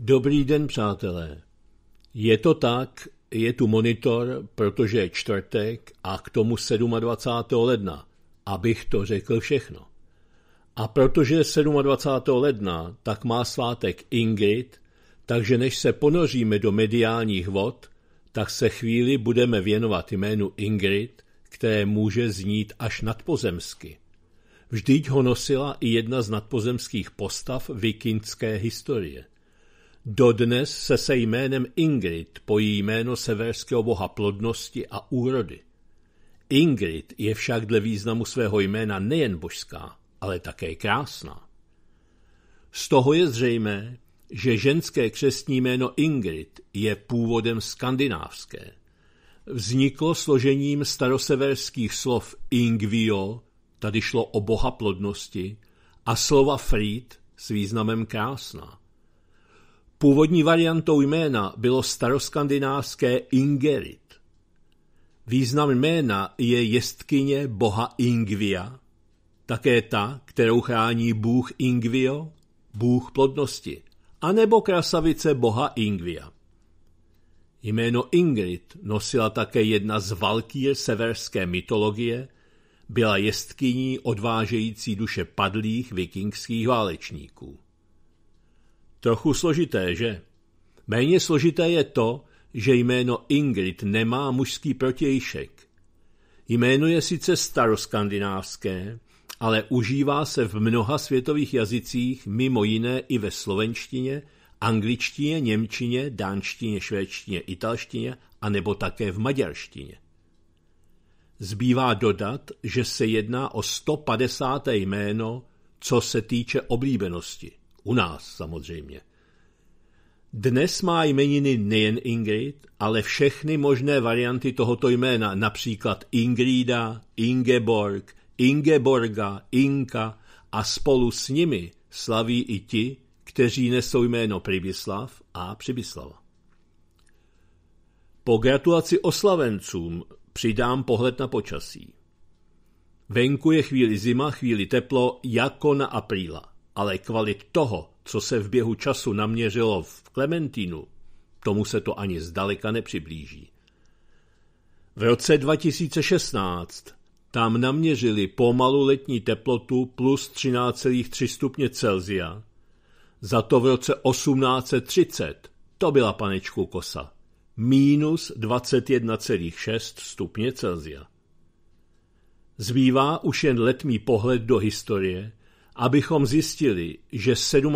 Dobrý den, přátelé. Je to tak, je tu monitor, protože je čtvrtek a k tomu 27. ledna, abych to řekl všechno. A protože je 27. ledna, tak má svátek Ingrid, takže než se ponoříme do mediálních vod, tak se chvíli budeme věnovat jménu Ingrid, které může znít až nadpozemsky. Vždyť ho nosila i jedna z nadpozemských postav vikinské historie – Dodnes se se jménem Ingrid pojí jméno severského boha plodnosti a úrody. Ingrid je však dle významu svého jména nejen božská, ale také krásná. Z toho je zřejmé, že ženské křestní jméno Ingrid je původem skandinávské. Vzniklo složením staroseverských slov Ingvio, tady šlo o boha plodnosti, a slova Frid s významem krásná. Původní variantou jména bylo staroskandinávské Ingerit. Význam jména je jestkyně boha Ingvia, také ta, kterou chrání bůh Ingvio, bůh plodnosti, anebo krasavice boha Ingvia. Jméno Ingrid nosila také jedna z valkýr severské mytologie, byla jestkyní odvážející duše padlých vikingských válečníků. Trochu složité, že? Méně složité je to, že jméno Ingrid nemá mužský protějšek. Jméno je sice staroskandinávské, ale užívá se v mnoha světových jazycích, mimo jiné i ve slovenštině, angličtině, němčině, dánštině, švédštině, italštině a nebo také v maďarštině. Zbývá dodat, že se jedná o 150. jméno, co se týče oblíbenosti. U nás samozřejmě. Dnes má jmeniny nejen Ingrid, ale všechny možné varianty tohoto jména, například Ingrida, Ingeborg, Ingeborga, Inka a spolu s nimi slaví i ti, kteří nesou jméno Přibyslav a Přibyslava. Po gratulaci oslavencům přidám pohled na počasí. Venku je chvíli zima, chvíli teplo, jako na apríla ale kvalit toho, co se v běhu času naměřilo v Klementínu, tomu se to ani zdaleka nepřiblíží. V roce 2016 tam naměřili pomalu letní teplotu plus 13,3 stupně Celzia, za to v roce 1830, to byla panečku kosa, minus 21,6 stupně Celzia. Zbývá už jen letmý pohled do historie abychom zjistili, že 27.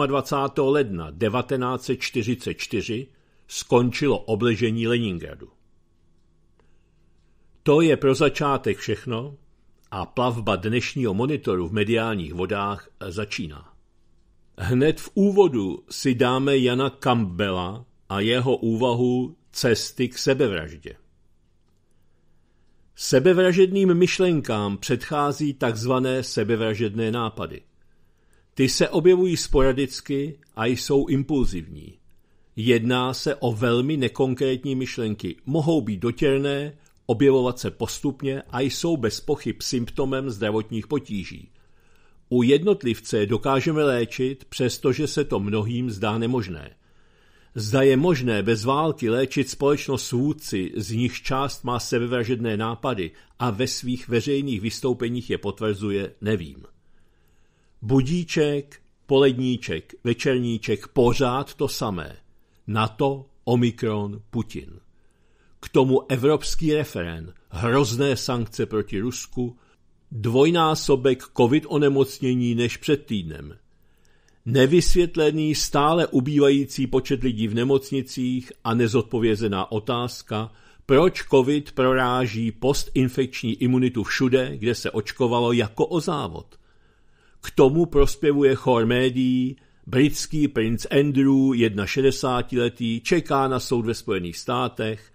ledna 1944 skončilo obležení Leningradu. To je pro začátek všechno a plavba dnešního monitoru v mediálních vodách začíná. Hned v úvodu si dáme Jana Campbella a jeho úvahu cesty k sebevraždě. Sebevražedným myšlenkám předchází takzvané sebevražedné nápady – ty se objevují sporadicky a jsou impulzivní. Jedná se o velmi nekonkrétní myšlenky. Mohou být dotěrné, objevovat se postupně a jsou bez pochyb symptomem zdravotních potíží. U jednotlivce dokážeme léčit, přestože se to mnohým zdá nemožné. Zda je možné bez války léčit společnost svůdci, z nich část má sebevražedné nápady a ve svých veřejných vystoupeních je potvrzuje, nevím. Budíček, poledníček, večerníček, pořád to samé. NATO, Omikron, Putin. K tomu evropský referén, hrozné sankce proti Rusku, dvojnásobek covid onemocnění než před týdnem. Nevysvětlený stále ubývající počet lidí v nemocnicích a nezodpovězená otázka, proč covid proráží postinfekční imunitu všude, kde se očkovalo jako o závod – k tomu prospěvuje chor médií, britský princ Andrew, 61-letý, čeká na soud ve Spojených státech,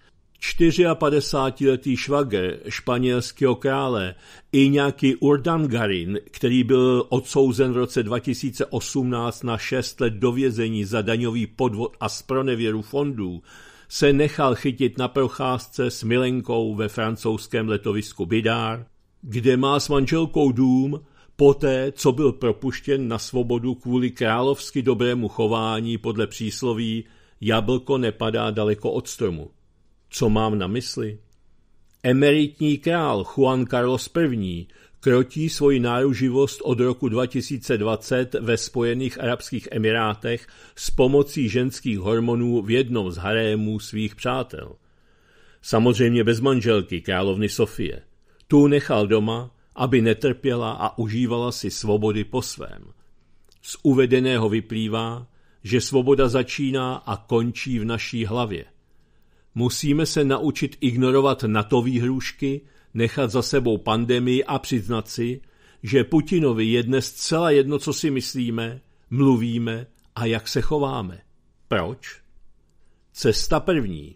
54-letý švager španělského krále nějaký Urdangarin, který byl odsouzen v roce 2018 na 6 let do vězení za daňový podvod a spronevěru fondů, se nechal chytit na procházce s milenkou ve francouzském letovisku Bidar, kde má s manželkou dům, poté, co byl propuštěn na svobodu kvůli královsky dobrému chování podle přísloví jablko nepadá daleko od stromu. Co mám na mysli? Emeritní král Juan Carlos I. krotí svoji náruživost od roku 2020 ve Spojených Arabských Emirátech s pomocí ženských hormonů v jednom z harémů svých přátel. Samozřejmě bez manželky, královny Sofie. Tu nechal doma aby netrpěla a užívala si svobody po svém. Z uvedeného vyplývá, že svoboda začíná a končí v naší hlavě. Musíme se naučit ignorovat NATO výhrušky, nechat za sebou pandemii a přiznat si, že Putinovi je dnes celá jedno, co si myslíme, mluvíme a jak se chováme. Proč? Cesta první.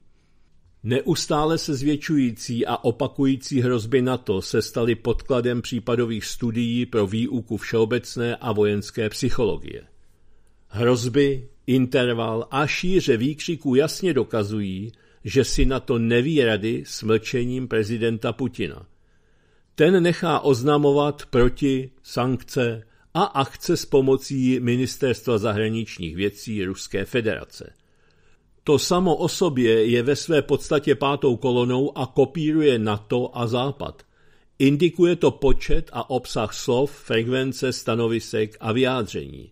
Neustále se zvětšující a opakující hrozby NATO se staly podkladem případových studií pro výuku všeobecné a vojenské psychologie. Hrozby, interval a šíře výkřiků jasně dokazují, že si na to neví rady s mlčením prezidenta Putina. Ten nechá oznamovat proti sankce a akce s pomocí Ministerstva zahraničních věcí Ruské federace – to samo o sobě je ve své podstatě pátou kolonou a kopíruje NATO a Západ. Indikuje to počet a obsah slov, frekvence, stanovisek a vyjádření.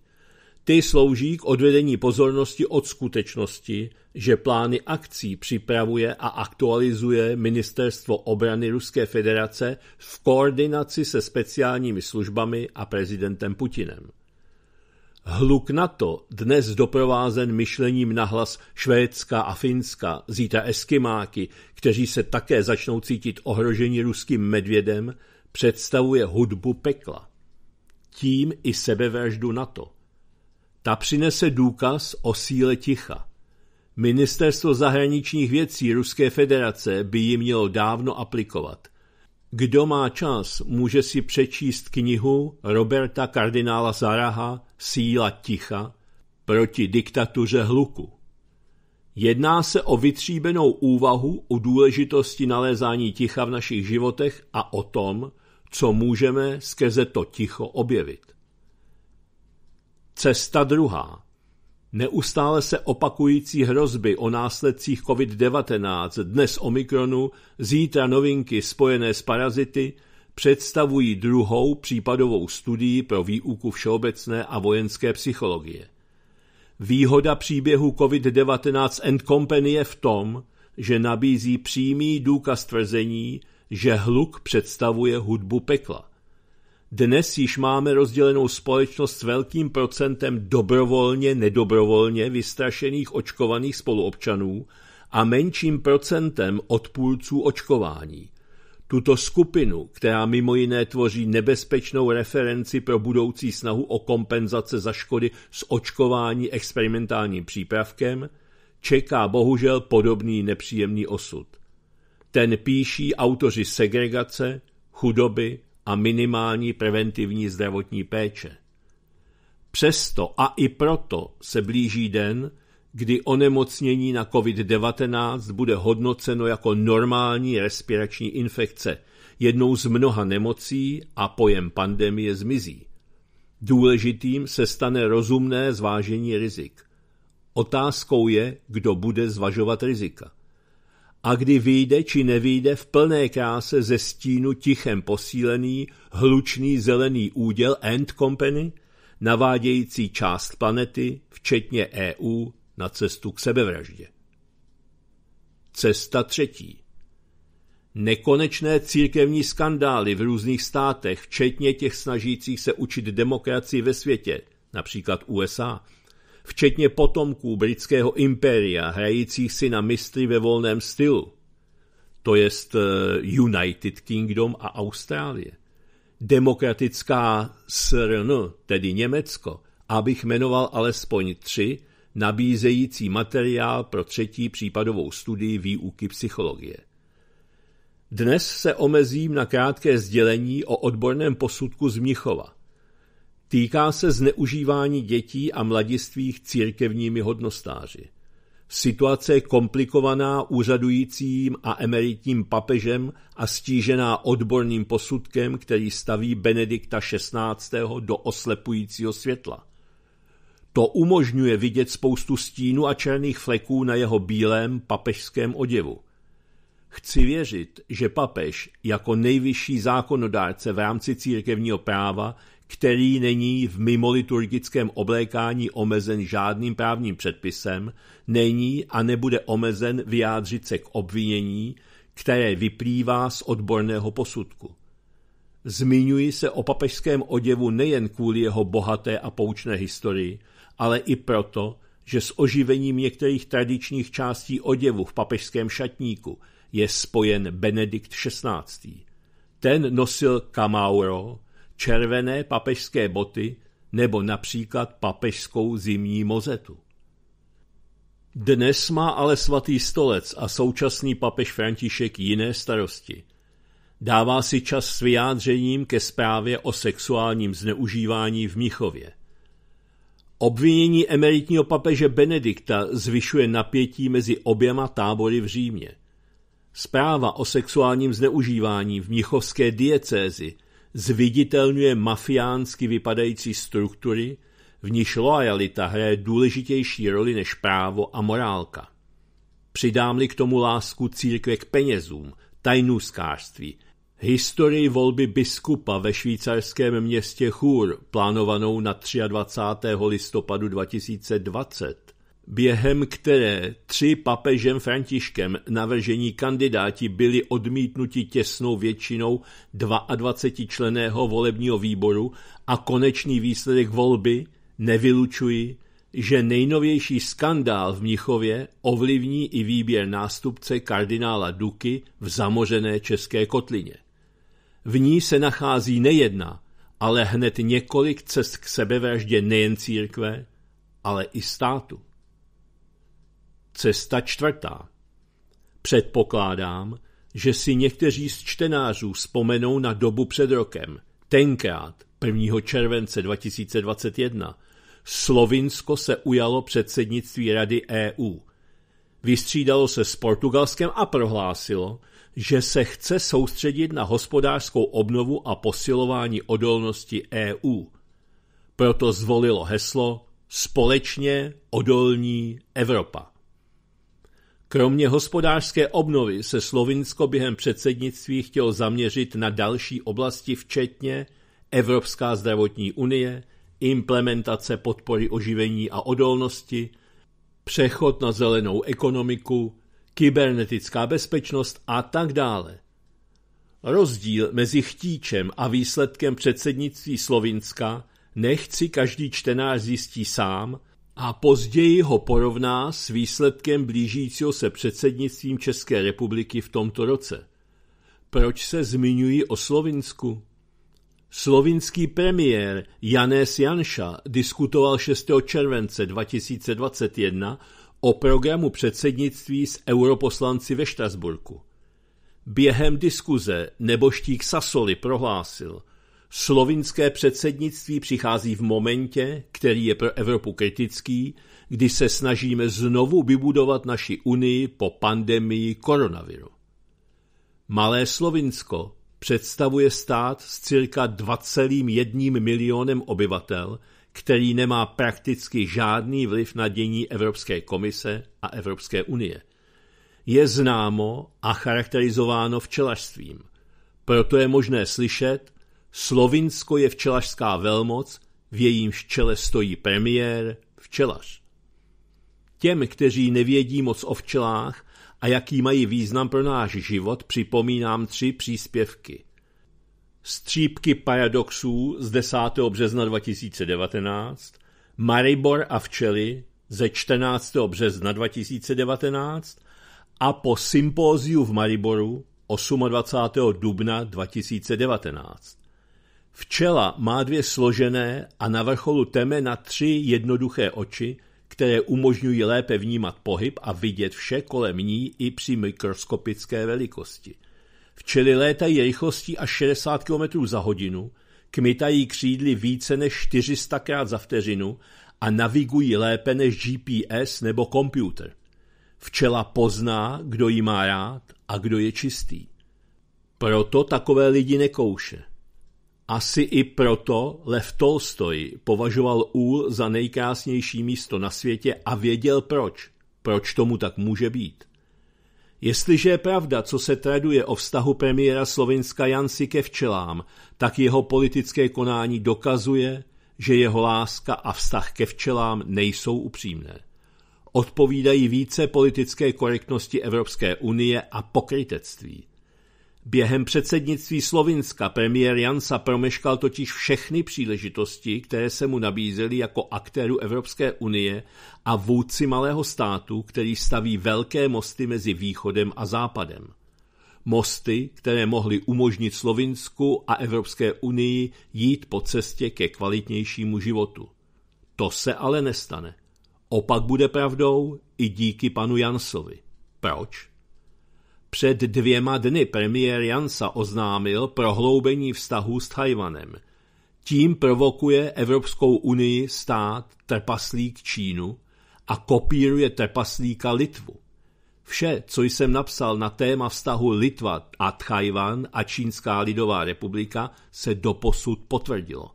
Ty slouží k odvedení pozornosti od skutečnosti, že plány akcí připravuje a aktualizuje Ministerstvo obrany Ruské federace v koordinaci se speciálními službami a prezidentem Putinem. Hluk na to, dnes doprovázen myšlením nahlas Švédska a Finska, zítra Eskimáky, kteří se také začnou cítit ohroženi ruským medvědem, představuje hudbu pekla. Tím i sebevraždu to. Ta přinese důkaz o síle ticha. Ministerstvo zahraničních věcí Ruské federace by ji mělo dávno aplikovat – kdo má čas, může si přečíst knihu Roberta kardinála Zaraha Síla ticha proti diktatuře hluku. Jedná se o vytříbenou úvahu o důležitosti nalézání ticha v našich životech a o tom, co můžeme skrze to ticho objevit. Cesta druhá. Neustále se opakující hrozby o následcích COVID-19, dnes Omikronu, zítra novinky spojené s parazity, představují druhou případovou studii pro výuku všeobecné a vojenské psychologie. Výhoda příběhu COVID-19 and Company je v tom, že nabízí přímý důkaz tvrzení, že hluk představuje hudbu pekla. Dnes již máme rozdělenou společnost s velkým procentem dobrovolně, nedobrovolně vystrašených očkovaných spoluobčanů a menším procentem odpůrců očkování. Tuto skupinu, která mimo jiné tvoří nebezpečnou referenci pro budoucí snahu o kompenzace za škody z očkování experimentálním přípravkem, čeká bohužel podobný nepříjemný osud. Ten píší autoři segregace, chudoby, a minimální preventivní zdravotní péče. Přesto a i proto se blíží den, kdy onemocnění na COVID-19 bude hodnoceno jako normální respirační infekce, jednou z mnoha nemocí a pojem pandemie zmizí. Důležitým se stane rozumné zvážení rizik. Otázkou je, kdo bude zvažovat rizika a kdy vyjde či nevyjde v plné kráse ze stínu tichem posílený, hlučný zelený úděl End Company, navádějící část planety, včetně EU, na cestu k sebevraždě. Cesta třetí. Nekonečné církevní skandály v různých státech, včetně těch snažících se učit demokracii ve světě, například USA, včetně potomků britského impéria, hrajících si na mistry ve volném stylu, to jest eh, United Kingdom a Austrálie, demokratická SRN, tedy Německo, abych jmenoval alespoň tři, nabízející materiál pro třetí případovou studii výuky psychologie. Dnes se omezím na krátké sdělení o odborném posudku z Mnichova, Týká se zneužívání dětí a mladistvých církevními hodnostáři. Situace je komplikovaná úřadujícím a emeritním papežem a stížená odborným posudkem, který staví Benedikta XVI. do oslepujícího světla. To umožňuje vidět spoustu stínu a černých fleků na jeho bílém papežském oděvu. Chci věřit, že papež jako nejvyšší zákonodárce v rámci církevního práva který není v mimoliturgickém oblékání omezen žádným právním předpisem, není a nebude omezen vyjádřit se k obvinění, které vyplývá z odborného posudku. Zmiňuji se o papežském oděvu nejen kvůli jeho bohaté a poučné historii, ale i proto, že s oživením některých tradičních částí oděvu v papežském šatníku je spojen Benedikt XVI. Ten nosil kamauro, červené papežské boty nebo například papežskou zimní mozetu. Dnes má ale svatý stolec a současný papež František jiné starosti. Dává si čas s vyjádřením ke zprávě o sexuálním zneužívání v Mnichově. Obvinění emeritního papeže Benedikta zvyšuje napětí mezi oběma tábory v Římě. Zpráva o sexuálním zneužívání v mnichovské diecézi – zviditelňuje mafiánsky vypadající struktury, v níž loajalita hraje důležitější roli než právo a morálka. Přidám-li k tomu lásku církve k penězům, tajnůskářství, historii volby biskupa ve švýcarském městě Chur plánovanou na 23. listopadu 2020, během které tři papežem Františkem navržení kandidáti byli odmítnuti těsnou většinou 22-členého volebního výboru a konečný výsledek volby nevylučují, že nejnovější skandál v Mnichově ovlivní i výběr nástupce kardinála Duky v zamořené České kotlině. V ní se nachází nejedna, ale hned několik cest k sebevraždě nejen církve, ale i státu. Cesta čtvrtá. Předpokládám, že si někteří z čtenářů vzpomenou na dobu před rokem, tenkrát 1. července 2021, Slovinsko se ujalo předsednictví Rady EU. Vystřídalo se s Portugalskem a prohlásilo, že se chce soustředit na hospodářskou obnovu a posilování odolnosti EU. Proto zvolilo heslo Společně odolní Evropa. Kromě hospodářské obnovy se Slovinsko během předsednictví chtělo zaměřit na další oblasti, včetně Evropská zdravotní unie, implementace podpory oživení a odolnosti, přechod na zelenou ekonomiku, kybernetická bezpečnost a tak dále. Rozdíl mezi chtíčem a výsledkem předsednictví Slovinska nechci každý čtenář zjistí sám, a později ho porovná s výsledkem blížícího se předsednictvím České republiky v tomto roce. Proč se zmiňují o Slovinsku? Slovinský premiér Janés Janša diskutoval 6. července 2021 o programu předsednictví s europoslanci ve Štrasburku. Během diskuze neboštík Sasoli prohlásil, Slovinské předsednictví přichází v momentě, který je pro Evropu kritický, kdy se snažíme znovu vybudovat naši unii po pandemii koronaviru. Malé Slovinsko představuje stát s cirka 2,1 milionem obyvatel, který nemá prakticky žádný vliv na dění Evropské komise a Evropské unie. Je známo a charakterizováno včelařstvím. Proto je možné slyšet, Slovinsko je včelařská velmoc, v jejím čele stojí premiér, včelař. Těm, kteří nevědí moc o včelách a jaký mají význam pro náš život, připomínám tři příspěvky. Střípky paradoxů z 10. března 2019, Maribor a včely ze 14. března 2019 a po sympóziu v Mariboru 28. dubna 2019. Včela má dvě složené a na vrcholu teme na tři jednoduché oči, které umožňují lépe vnímat pohyb a vidět vše kolem ní i při mikroskopické velikosti. Včely létají rychlostí až 60 km za hodinu, kmitají křídly více než 400 krát za vteřinu a navigují lépe než GPS nebo počítač. Včela pozná, kdo ji má rád a kdo je čistý. Proto takové lidi nekouše. Asi i proto Lev Tolstoj považoval úl za nejkrásnější místo na světě a věděl proč. Proč tomu tak může být? Jestliže je pravda, co se traduje o vztahu premiéra Slovenska Jansi ke včelám, tak jeho politické konání dokazuje, že jeho láska a vztah ke včelám nejsou upřímné. Odpovídají více politické korektnosti Evropské unie a pokrytectví. Během předsednictví Slovinska premiér Jansa promeškal totiž všechny příležitosti, které se mu nabízely jako aktéru Evropské unie a vůdci malého státu, který staví velké mosty mezi východem a západem. Mosty, které mohly umožnit Slovinsku a Evropské unii jít po cestě ke kvalitnějšímu životu. To se ale nestane. Opak bude pravdou i díky panu Jansovi. Proč? Před dvěma dny premiér Jansa oznámil prohloubení vztahů s Tajvanem. Tím provokuje Evropskou unii stát trpaslík Čínu a kopíruje trpaslíka Litvu. Vše, co jsem napsal na téma vztahu Litva a Tajvan a Čínská lidová republika, se doposud potvrdilo.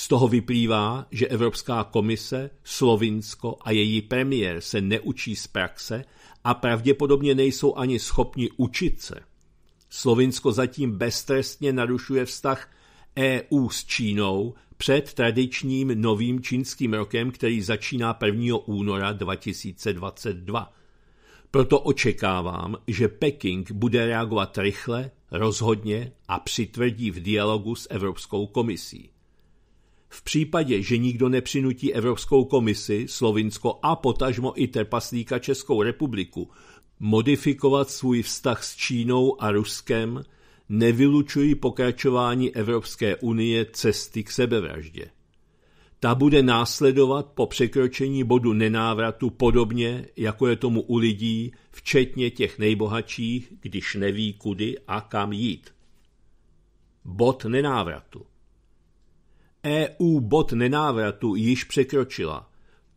Z toho vyplývá, že Evropská komise, Slovinsko a její premiér se neučí z praxe a pravděpodobně nejsou ani schopni učit se. Slovinsko zatím beztrestně narušuje vztah EU s Čínou před tradičním novým čínským rokem, který začíná 1. února 2022. Proto očekávám, že Peking bude reagovat rychle, rozhodně a přitvrdí v dialogu s Evropskou komisí. V případě, že nikdo nepřinutí Evropskou komisi, Slovinsko a potažmo i trpaslíka Českou republiku modifikovat svůj vztah s Čínou a Ruskem, nevylučují pokračování Evropské unie cesty k sebevraždě. Ta bude následovat po překročení bodu nenávratu podobně, jako je tomu u lidí, včetně těch nejbohatších, když neví kudy a kam jít. Bod nenávratu. EU bod nenávratu již překročila.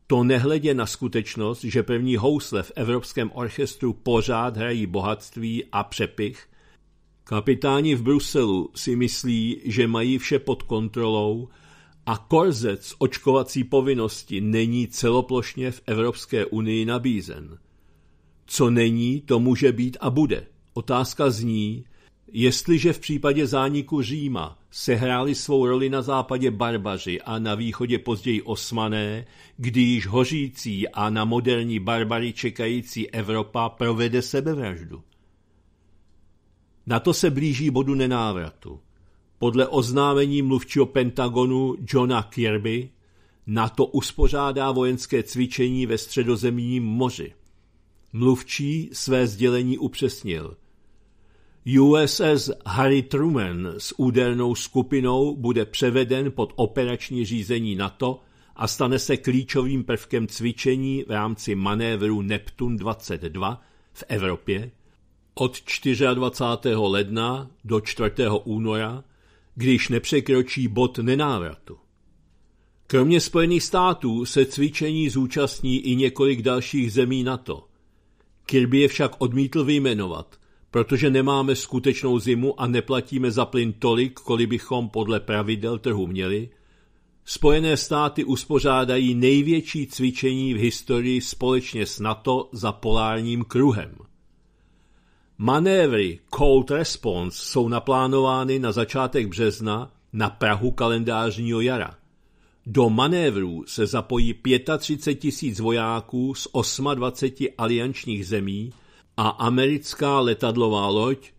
To nehledě na skutečnost, že první housle v Evropském orchestru pořád hrají bohatství a přepich, kapitáni v Bruselu si myslí, že mají vše pod kontrolou a korzec z očkovací povinnosti není celoplošně v Evropské unii nabízen. Co není, to může být a bude. Otázka zní, Jestliže v případě zániku Říma sehráli svou roli na západě barbaři a na východě později osmané, kdy již hořící a na moderní barbary čekající Evropa provede sebevraždu. Na to se blíží bodu nenávratu. Podle oznámení mluvčího Pentagonu Johna Kirby na to uspořádá vojenské cvičení ve středozemním moři. Mluvčí své sdělení upřesnil – USS Harry Truman s údernou skupinou bude převeden pod operační řízení NATO a stane se klíčovým prvkem cvičení v rámci manévru Neptun 22 v Evropě od 24. ledna do 4. února, když nepřekročí bod nenávratu. Kromě Spojených států se cvičení zúčastní i několik dalších zemí NATO. Kirby je však odmítl vyjmenovat, protože nemáme skutečnou zimu a neplatíme za plyn tolik, kolik bychom podle pravidel trhu měli, Spojené státy uspořádají největší cvičení v historii společně s NATO za polárním kruhem. Manévry Cold Response jsou naplánovány na začátek března na Prahu kalendářního jara. Do manévrů se zapojí 35 tisíc vojáků z 28 aliančních zemí, a americká letadlová loď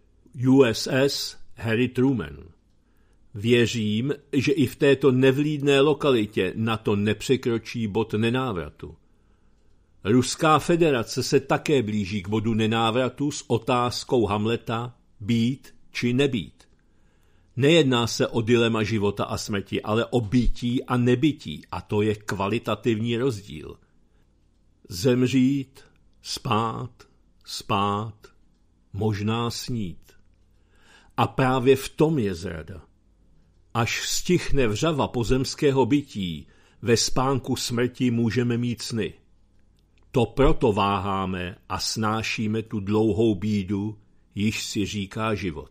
USS Harry Truman. Věřím, že i v této nevlídné lokalitě na to nepřekročí bod nenávratu. Ruská federace se také blíží k bodu nenávratu s otázkou Hamleta být či nebýt. Nejedná se o dilema života a smrti, ale o bytí a nebytí a to je kvalitativní rozdíl. Zemřít, spát, spát, možná snít. A právě v tom je zrada. Až stichne vřava pozemského bytí, ve spánku smrti můžeme mít sny. To proto váháme a snášíme tu dlouhou bídu, již si říká život.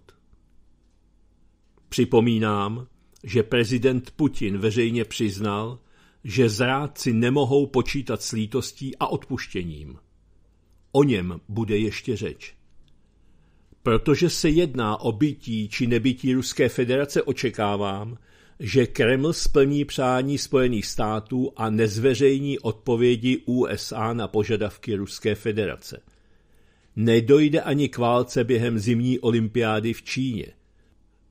Připomínám, že prezident Putin veřejně přiznal, že zrádci nemohou počítat s lítostí a odpuštěním. O něm bude ještě řeč. Protože se jedná o bytí či nebytí Ruské federace, očekávám, že Kreml splní přání Spojených států a nezveřejní odpovědi USA na požadavky Ruské federace. Nedojde ani k válce během zimní olympiády v Číně.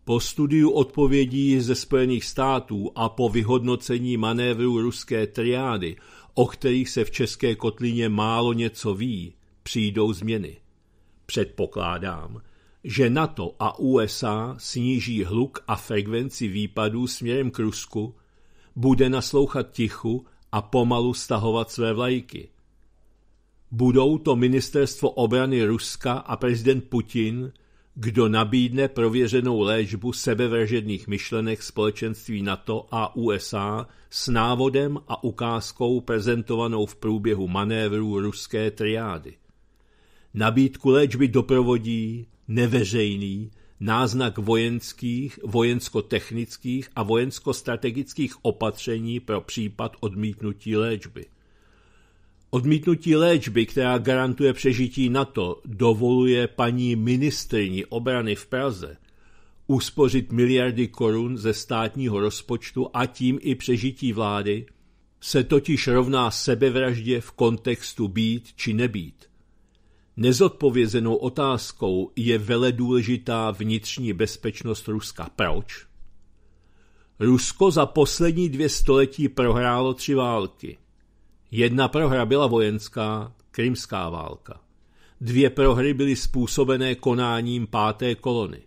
Po studiu odpovědí ze Spojených států a po vyhodnocení manévru ruské triády, o kterých se v České kotlině málo něco ví, přijdou změny. Předpokládám, že NATO a USA sníží hluk a frekvenci výpadů směrem k Rusku, bude naslouchat tichu a pomalu stahovat své vlajky. Budou to ministerstvo obrany Ruska a prezident Putin, kdo nabídne prověřenou léčbu sebevražedných myšlenek společenství NATO a USA s návodem a ukázkou prezentovanou v průběhu manévrů ruské triády. Nabídku léčby doprovodí neveřejný náznak vojenských, vojensko-technických a vojensko-strategických opatření pro případ odmítnutí léčby. Odmítnutí léčby, která garantuje přežití NATO, dovoluje paní ministrní obrany v Praze uspořit miliardy korun ze státního rozpočtu a tím i přežití vlády, se totiž rovná sebevraždě v kontextu být či nebýt. Nezodpovězenou otázkou je vele důležitá vnitřní bezpečnost Ruska. Proč? Rusko za poslední dvě století prohrálo tři války. Jedna prohra byla vojenská, krymská válka. Dvě prohry byly způsobené konáním páté kolony.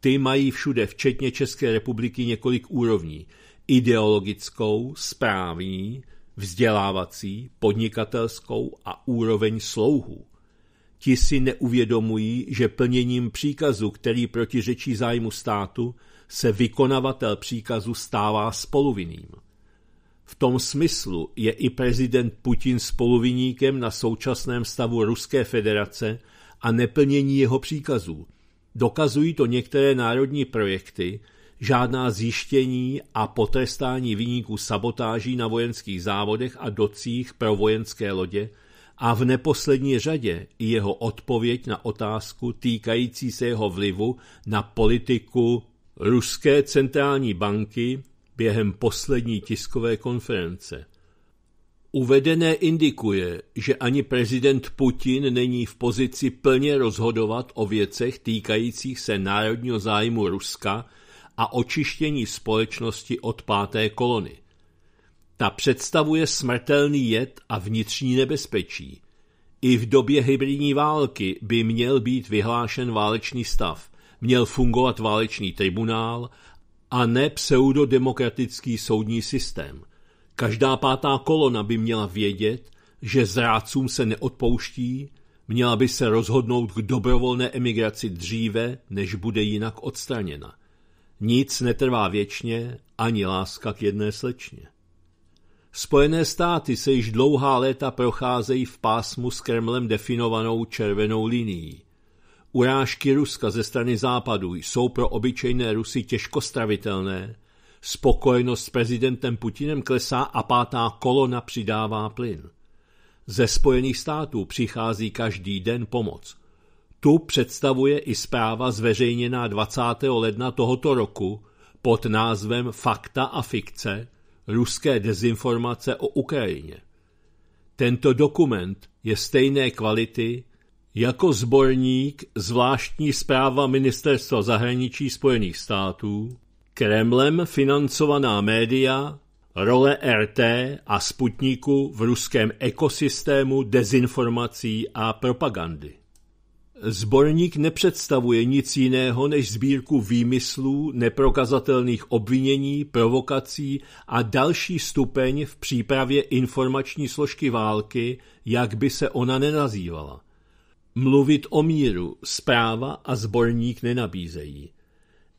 Ty mají všude, včetně České republiky, několik úrovní. Ideologickou, správní, vzdělávací, podnikatelskou a úroveň slouhů. Ti si neuvědomují, že plněním příkazu, který protiřečí zájmu státu, se vykonavatel příkazu stává spoluvinným. V tom smyslu je i prezident Putin spoluviníkem na současném stavu Ruské federace a neplnění jeho příkazů. Dokazují to některé národní projekty, žádná zjištění a potrestání vyníků sabotáží na vojenských závodech a docích pro vojenské lodě – a v neposlední řadě i jeho odpověď na otázku týkající se jeho vlivu na politiku Ruské centrální banky během poslední tiskové konference. Uvedené indikuje, že ani prezident Putin není v pozici plně rozhodovat o věcech týkajících se národního zájmu Ruska a očištění společnosti od páté kolony. Ta představuje smrtelný jed a vnitřní nebezpečí. I v době hybridní války by měl být vyhlášen válečný stav, měl fungovat válečný tribunál a ne pseudodemokratický soudní systém. Každá pátá kolona by měla vědět, že zrádcům se neodpouští, měla by se rozhodnout k dobrovolné emigraci dříve, než bude jinak odstraněna. Nic netrvá věčně, ani láska k jedné slečně. Spojené státy se již dlouhá léta procházejí v pásmu s Kremlem definovanou červenou linií. Urážky Ruska ze strany západu jsou pro obyčejné Rusy těžko stravitelné, spokojenost s prezidentem Putinem klesá a pátá kolona přidává plyn. Ze Spojených států přichází každý den pomoc. Tu představuje i zpráva zveřejněná 20. ledna tohoto roku pod názvem Fakta a fikce – ruské dezinformace o Ukrajině. Tento dokument je stejné kvality jako zborník zvláštní zpráva Ministerstva zahraničí Spojených států, Kremlem financovaná média, role RT a Sputniku v ruském ekosystému dezinformací a propagandy. Zborník nepředstavuje nic jiného než sbírku výmyslů, neprokazatelných obvinění, provokací a další stupeň v přípravě informační složky války, jak by se ona nenazývala. Mluvit o míru zpráva a zborník nenabízejí.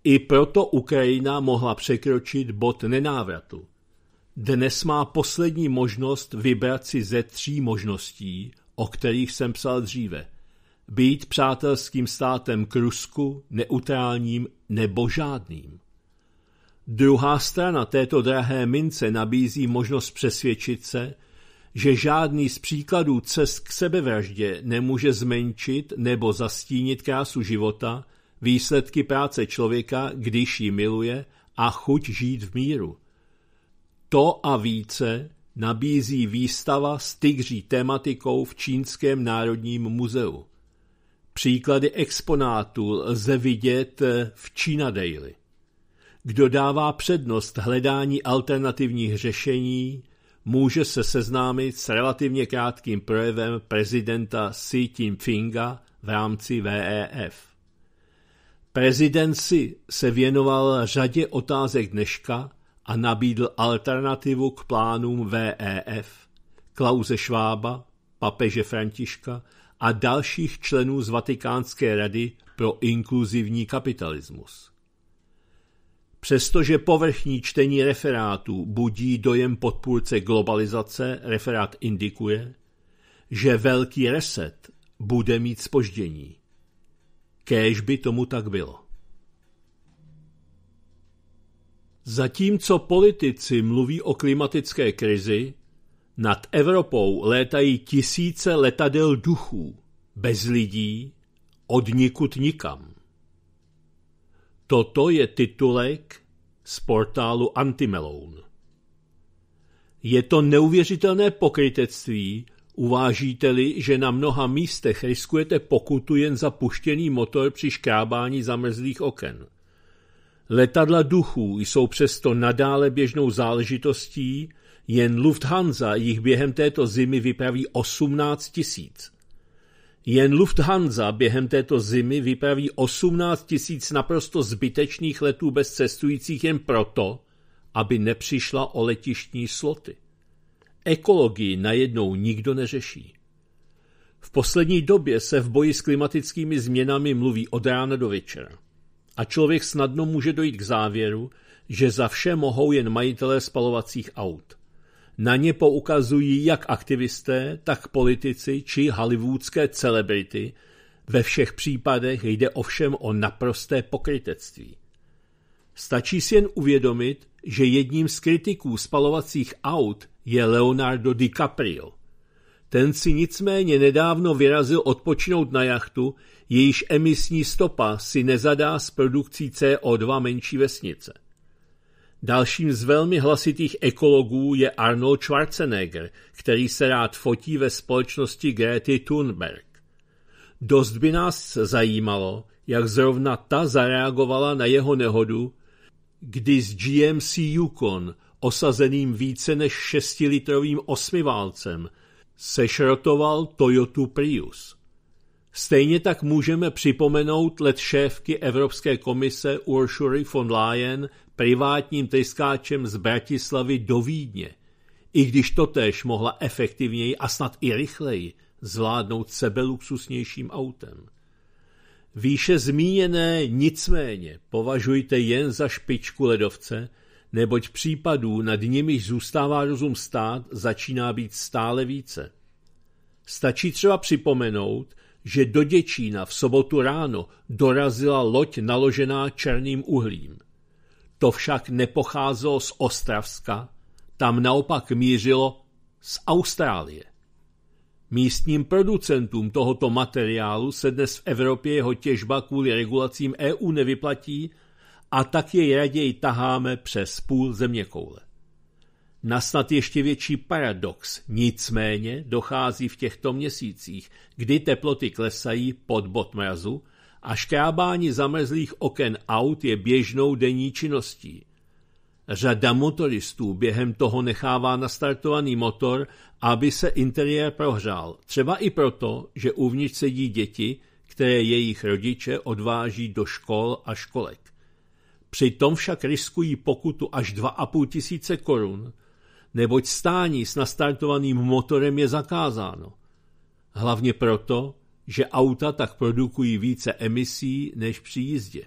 I proto Ukrajina mohla překročit bod nenávratu. Dnes má poslední možnost vybrat si ze tří možností, o kterých jsem psal dříve – být přátelským státem k Rusku, neutrálním nebo žádným. Druhá strana této drahé mince nabízí možnost přesvědčit se, že žádný z příkladů cest k sebevraždě nemůže zmenšit nebo zastínit krásu života, výsledky práce člověka, když ji miluje a chuť žít v míru. To a více nabízí výstava s tygří tematikou v Čínském národním muzeu. Příklady exponátů lze vidět eh, v China Daily. Kdo dává přednost hledání alternativních řešení, může se seznámit s relativně krátkým projevem prezidenta Xi Jinpinga v rámci VEF. Prezident Xi se věnoval řadě otázek dneška a nabídl alternativu k plánům VEF, Klauze Švába, papeže Františka a dalších členů z Vatikánské rady pro inkluzivní kapitalismus. Přestože povrchní čtení referátů budí dojem podpůrce globalizace, referát indikuje, že velký reset bude mít spoždění. Kéž by tomu tak bylo. Zatímco politici mluví o klimatické krizi, nad Evropou létají tisíce letadel duchů, bez lidí, od nikud nikam. Toto je titulek z portálu Antimeloun. Je to neuvěřitelné pokrytectví, uvážíte-li, že na mnoha místech riskujete pokutu jen za puštěný motor při škrábání zamrzlých oken. Letadla duchů jsou přesto nadále běžnou záležitostí, jen Lufthansa jich během této zimy vypraví 18 tisíc. Jen Lufthansa během této zimy vypraví 18 tisíc naprosto zbytečných letů bez cestujících jen proto, aby nepřišla o letištní sloty. Ekologii najednou nikdo neřeší. V poslední době se v boji s klimatickými změnami mluví od rána do večera. A člověk snadno může dojít k závěru, že za vše mohou jen majitelé spalovacích aut – na ně poukazují jak aktivisté, tak politici či hollywoodské celebrity, ve všech případech jde ovšem o naprosté pokrytectví. Stačí si jen uvědomit, že jedním z kritiků spalovacích aut je Leonardo DiCaprio. Ten si nicméně nedávno vyrazil odpočinout na jachtu, jejíž emisní stopa si nezadá s produkcí CO2 menší vesnice. Dalším z velmi hlasitých ekologů je Arnold Schwarzenegger, který se rád fotí ve společnosti Grety Thunberg. Dost by nás zajímalo, jak zrovna ta zareagovala na jeho nehodu, kdy s GMC Yukon, osazeným více než šestilitrovým osmiválcem, sešrotoval Toyota Prius. Stejně tak můžeme připomenout let šéfky Evropské komise Uršury von Leyen privátním tryskáčem z Bratislavy do Vídně, i když totéž mohla efektivněji a snad i rychleji zvládnout sebeluxusnějším autem. Výše zmíněné nicméně považujte jen za špičku ledovce, neboť případů, nad nimiž zůstává rozum stát, začíná být stále více. Stačí třeba připomenout, že do Děčína v sobotu ráno dorazila loď naložená černým uhlím. To však nepocházelo z Ostravska, tam naopak mířilo z Austrálie. Místním producentům tohoto materiálu se dnes v Evropě jeho těžba kvůli regulacím EU nevyplatí a tak jej raději taháme přes půl zeměkoule. Na snad ještě větší paradox nicméně dochází v těchto měsících, kdy teploty klesají pod bod mrazu a škrábání zamrzlých oken aut je běžnou denní činností. Řada motoristů během toho nechává nastartovaný motor, aby se interiér prohřál, třeba i proto, že uvnitř sedí děti, které jejich rodiče odváží do škol a školek. Přitom však riskují pokutu až 2,5 tisíce korun, neboť stání s nastartovaným motorem je zakázáno. Hlavně proto, že auta tak produkují více emisí než při jízdě.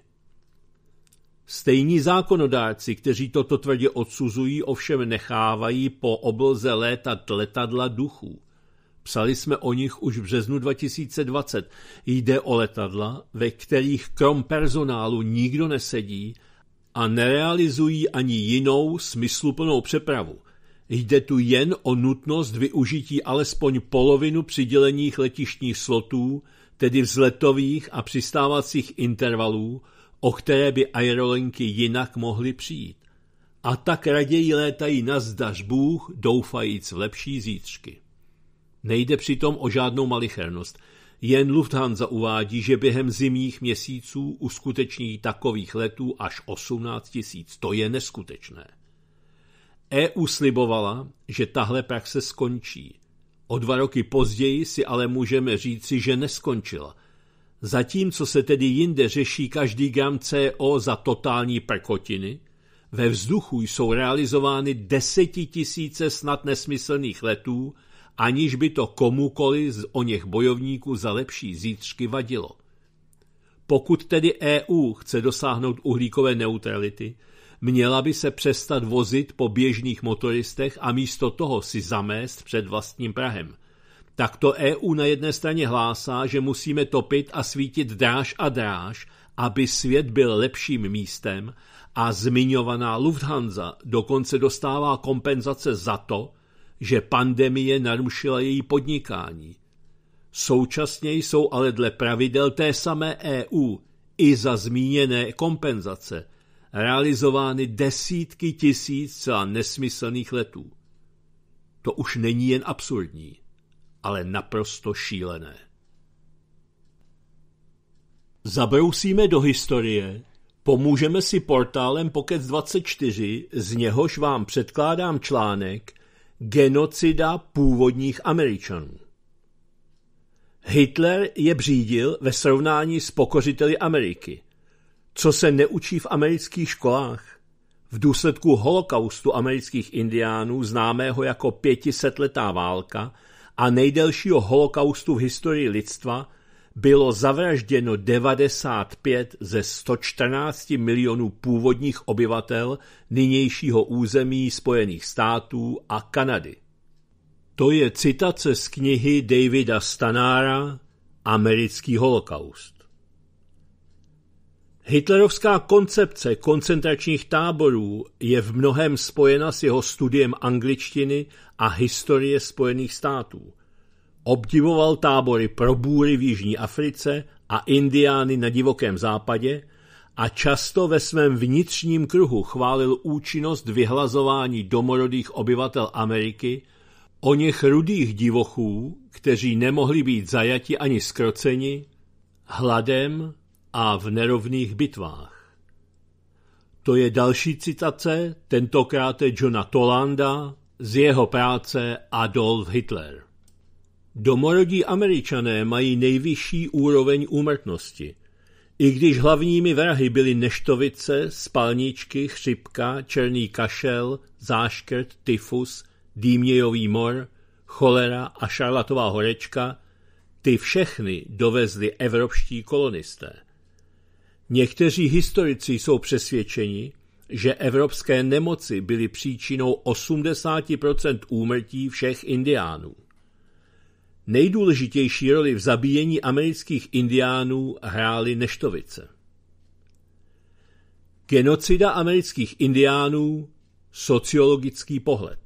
Stejní zákonodárci, kteří toto tvrdě odsuzují, ovšem nechávají po oblze létat letadla duchů. Psali jsme o nich už v březnu 2020. Jde o letadla, ve kterých krom personálu nikdo nesedí a nerealizují ani jinou smysluplnou přepravu. Jde tu jen o nutnost využití alespoň polovinu přidělených letištních slotů, tedy vzletových a přistávacích intervalů, o které by aerolinky jinak mohly přijít. A tak raději létají na zdař Bůh, doufajíc v lepší zítřky. Nejde přitom o žádnou malichernost. Jen Lufthansa uvádí, že během zimních měsíců uskuteční takových letů až 18 tisíc. To je neskutečné. EU slibovala, že tahle praxe skončí. O dva roky později si ale můžeme říci, že neskončila. Zatímco se tedy jinde řeší každý gram CO za totální prkotiny, ve vzduchu jsou realizovány desetitisíce snad nesmyslných letů, aniž by to komukoli z o něch bojovníků za lepší zítřky vadilo. Pokud tedy EU chce dosáhnout uhlíkové neutrality, Měla by se přestat vozit po běžných motoristech a místo toho si zamést před vlastním Prahem. Takto EU na jedné straně hlásá, že musíme topit a svítit dráž a dráž, aby svět byl lepším místem a zmiňovaná Lufthansa dokonce dostává kompenzace za to, že pandemie narušila její podnikání. Současně jsou ale dle pravidel té samé EU i za zmíněné kompenzace realizovány desítky tisíc a nesmyslných letů. To už není jen absurdní, ale naprosto šílené. Zabrousíme do historie, pomůžeme si portálem Pokec24, z něhož vám předkládám článek Genocida původních Američanů. Hitler je břídil ve srovnání s pokořiteli Ameriky – co se neučí v amerických školách. V důsledku holokaustu amerických indiánů, známého jako pětisetletá válka a nejdelšího holokaustu v historii lidstva, bylo zavražděno 95 ze 114 milionů původních obyvatel nynějšího území Spojených států a Kanady. To je citace z knihy Davida Stanára Americký holokaust. Hitlerovská koncepce koncentračních táborů je v mnohem spojena s jeho studiem angličtiny a historie Spojených států. Obdivoval tábory pro bůry v Jižní Africe a indiány na divokém západě a často ve svém vnitřním kruhu chválil účinnost vyhlazování domorodých obyvatel Ameriky, o něch rudých divochů, kteří nemohli být zajati ani skroceni, hladem, a v nerovných bitvách. To je další citace, tentokrát je Johna Tolanda z jeho práce Adolf Hitler. Domorodí američané mají nejvyšší úroveň úmrtnosti. I když hlavními vrahy byly neštovice, spalničky, chřipka, černý kašel, záškrt, tyfus, dýmějový mor, cholera a šarlatová horečka, ty všechny dovezli evropští kolonisté. Někteří historici jsou přesvědčeni, že evropské nemoci byly příčinou 80 úmrtí všech indiánů. Nejdůležitější roli v zabíjení amerických indiánů hrály neštovice. Genocida amerických indiánů sociologický pohled.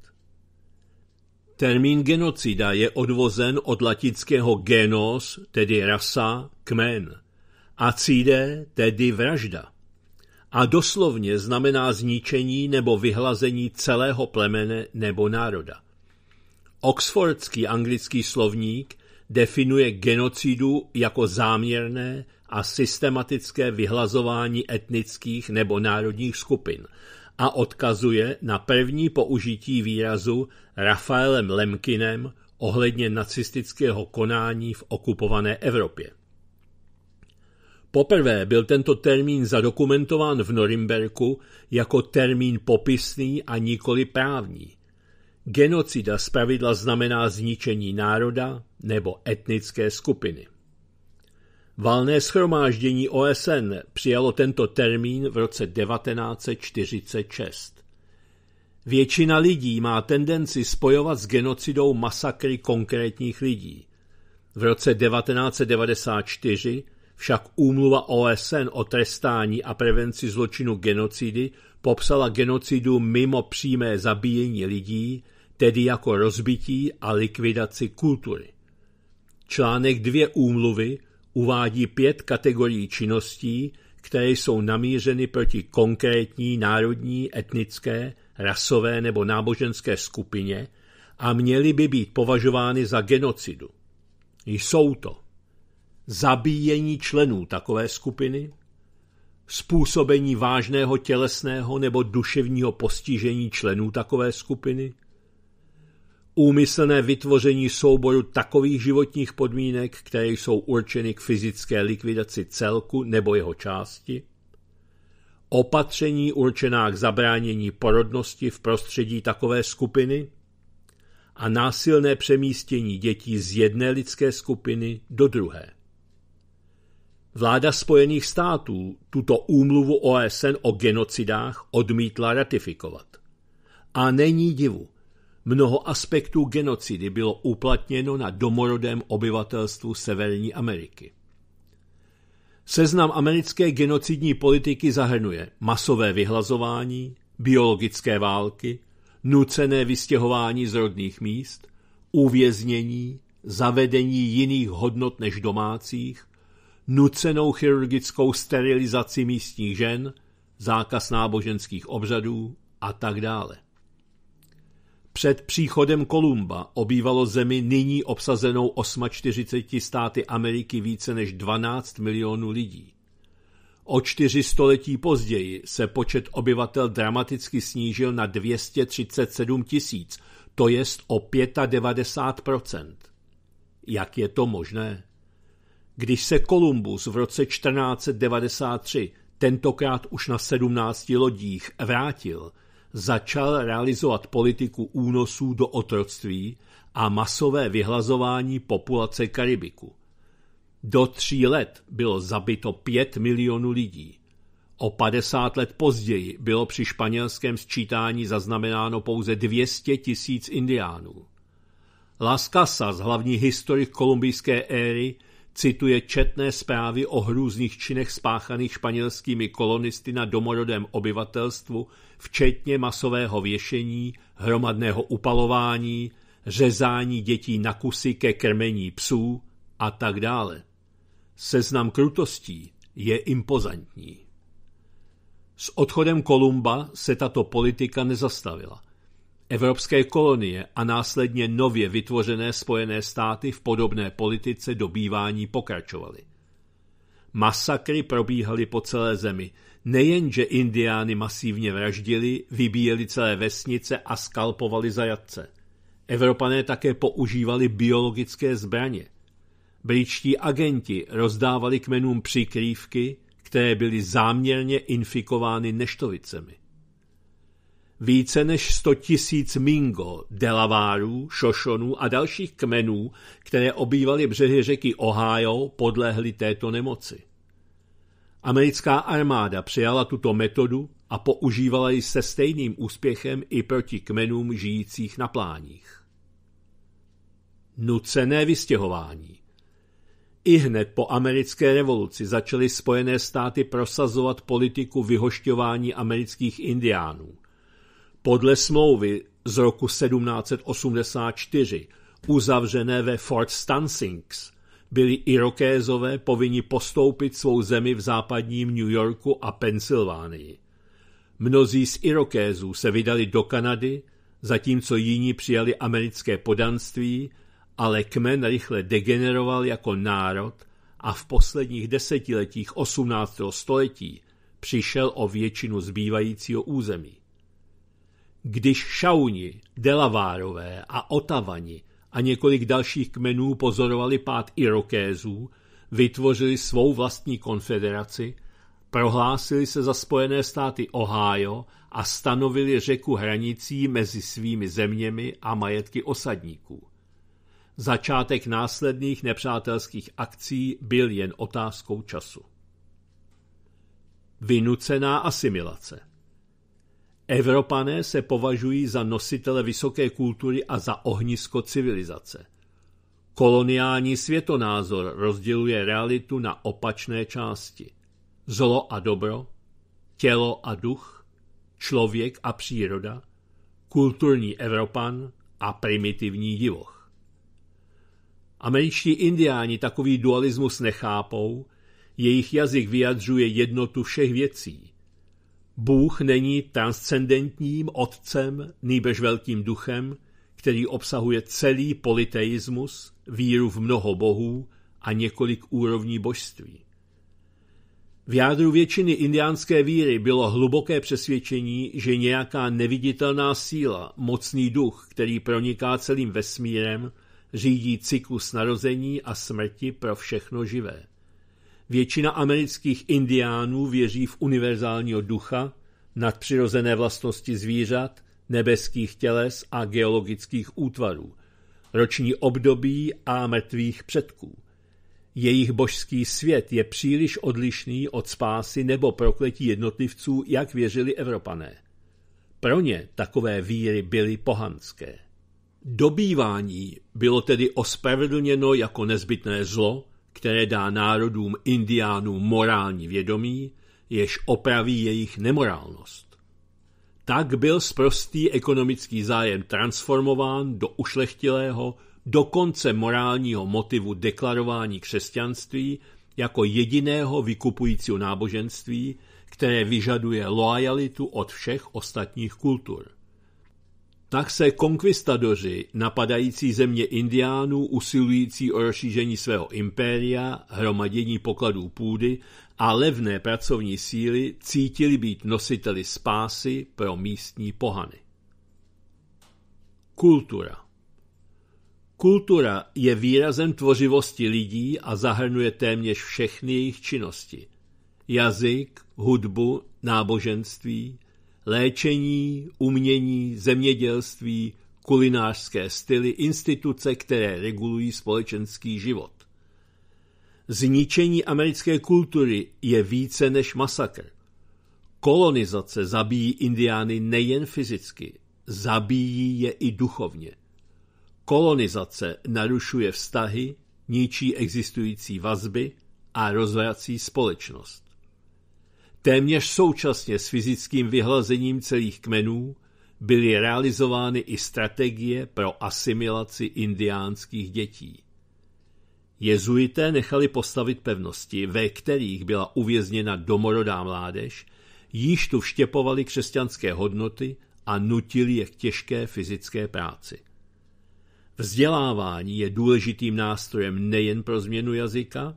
Termín genocida je odvozen od latinského genos, tedy rasa, kmen – Acide tedy vražda. A doslovně znamená zničení nebo vyhlazení celého plemene nebo národa. Oxfordský anglický slovník definuje genocidu jako záměrné a systematické vyhlazování etnických nebo národních skupin a odkazuje na první použití výrazu Rafaelem Lemkinem ohledně nacistického konání v okupované Evropě. Poprvé byl tento termín zadokumentován v Norimberku jako termín popisný a nikoli právní. Genocida zpravidla znamená zničení národa nebo etnické skupiny. Valné schromáždění OSN přijalo tento termín v roce 1946. Většina lidí má tendenci spojovat s genocidou masakry konkrétních lidí. V roce 1994 však úmluva OSN o trestání a prevenci zločinu genocidy popsala genocidu mimo přímé zabíjení lidí, tedy jako rozbití a likvidaci kultury. Článek 2 úmluvy uvádí pět kategorií činností, které jsou namířeny proti konkrétní národní, etnické, rasové nebo náboženské skupině a měly by být považovány za genocidu. Jsou to zabíjení členů takové skupiny, způsobení vážného tělesného nebo duševního postižení členů takové skupiny, úmyslné vytvoření souboru takových životních podmínek, které jsou určeny k fyzické likvidaci celku nebo jeho části, opatření určená k zabránění porodnosti v prostředí takové skupiny a násilné přemístění dětí z jedné lidské skupiny do druhé. Vláda Spojených států tuto úmluvu OSN o genocidách odmítla ratifikovat. A není divu. Mnoho aspektů genocidy bylo uplatněno na domorodém obyvatelstvu Severní Ameriky. Seznam americké genocidní politiky zahrnuje masové vyhlazování, biologické války, nucené vystěhování z rodných míst, uvěznění, zavedení jiných hodnot než domácích, nucenou chirurgickou sterilizaci místních žen, zákaz náboženských obřadů a tak dále. Před příchodem Kolumba obývalo zemi nyní obsazenou 48 státy Ameriky více než 12 milionů lidí. O čtyři století později se počet obyvatel dramaticky snížil na 237 tisíc, to jest o 95 Jak je to možné? když se Kolumbus v roce 1493, tentokrát už na 17 lodích, vrátil, začal realizovat politiku únosů do otroctví a masové vyhlazování populace Karibiku. Do tří let bylo zabito 5 milionů lidí. O 50 let později bylo při španělském sčítání zaznamenáno pouze 200 tisíc indiánů. Las Casas, hlavní historik kolumbijské éry, cituje četné zprávy o hrůzných činech spáchaných španělskými kolonisty na domorodém obyvatelstvu, včetně masového věšení, hromadného upalování, řezání dětí na kusy ke krmení psů a tak dále. Seznam krutostí je impozantní. S odchodem Kolumba se tato politika nezastavila – Evropské kolonie a následně nově vytvořené Spojené státy v podobné politice dobývání pokračovaly. Masakry probíhaly po celé zemi. Nejenže indiány masívně vraždili, vybíjeli celé vesnice a skalpovali zajatce. Evropané také používali biologické zbraně. Britští agenti rozdávali kmenům přikrývky, které byly záměrně infikovány neštovicemi více než 100 tisíc Mingo, Delavárů, Šošonů a dalších kmenů, které obývaly břehy řeky Ohio, podlehly této nemoci. Americká armáda přijala tuto metodu a používala ji se stejným úspěchem i proti kmenům žijících na pláních. Nucené vystěhování i hned po americké revoluci začaly Spojené státy prosazovat politiku vyhošťování amerických indiánů podle smlouvy z roku 1784, uzavřené ve Fort Stansings, byli Irokézové povinni postoupit svou zemi v západním New Yorku a Pensylvánii. Mnozí z Irokézů se vydali do Kanady, zatímco jiní přijali americké podanství, ale kmen rychle degeneroval jako národ a v posledních desetiletích 18. století přišel o většinu zbývajícího území. Když Šauni, Delavárové a Otavani a několik dalších kmenů pozorovali pád Irokézů, vytvořili svou vlastní konfederaci, prohlásili se za Spojené státy Ohio a stanovili řeku hranicí mezi svými zeměmi a majetky osadníků. Začátek následných nepřátelských akcí byl jen otázkou času. Vynucená asimilace – Evropané se považují za nositele vysoké kultury a za ohnisko civilizace. Koloniální světonázor rozděluje realitu na opačné části. Zlo a dobro, tělo a duch, člověk a příroda, kulturní Evropan a primitivní divoch. Američtí indiáni takový dualismus nechápou, jejich jazyk vyjadřuje jednotu všech věcí. Bůh není transcendentním otcem, nýbež velkým duchem, který obsahuje celý politeismus, víru v mnoho bohů a několik úrovní božství. V jádru většiny indiánské víry bylo hluboké přesvědčení, že nějaká neviditelná síla, mocný duch, který proniká celým vesmírem, řídí cyklus narození a smrti pro všechno živé. Většina amerických indiánů věří v univerzálního ducha, nadpřirozené vlastnosti zvířat, nebeských těles a geologických útvarů, roční období a mrtvých předků. Jejich božský svět je příliš odlišný od spásy nebo prokletí jednotlivců, jak věřili Evropané. Pro ně takové víry byly pohanské. Dobývání bylo tedy ospravedlněno jako nezbytné zlo, které dá národům indiánů morální vědomí, jež opraví jejich nemorálnost. Tak byl sprostý ekonomický zájem transformován do ušlechtilého, dokonce morálního motivu deklarování křesťanství jako jediného vykupujícího náboženství, které vyžaduje loajalitu od všech ostatních kultur. Tak se konkvistadoři, napadající země indiánů, usilující o rozšíření svého impéria, hromadění pokladů půdy a levné pracovní síly cítili být nositeli spásy pro místní pohany. Kultura Kultura je výrazem tvořivosti lidí a zahrnuje téměř všechny jejich činnosti. Jazyk, hudbu, náboženství – léčení, umění, zemědělství, kulinářské styly, instituce, které regulují společenský život. Zničení americké kultury je více než masakr. Kolonizace zabíjí indiány nejen fyzicky, zabíjí je i duchovně. Kolonizace narušuje vztahy, ničí existující vazby a rozvrací společnost. Téměř současně s fyzickým vyhlazením celých kmenů byly realizovány i strategie pro asimilaci indiánských dětí. Jezuité nechali postavit pevnosti, ve kterých byla uvězněna domorodá mládež, již tu vštěpovali křesťanské hodnoty a nutili je k těžké fyzické práci. Vzdělávání je důležitým nástrojem nejen pro změnu jazyka,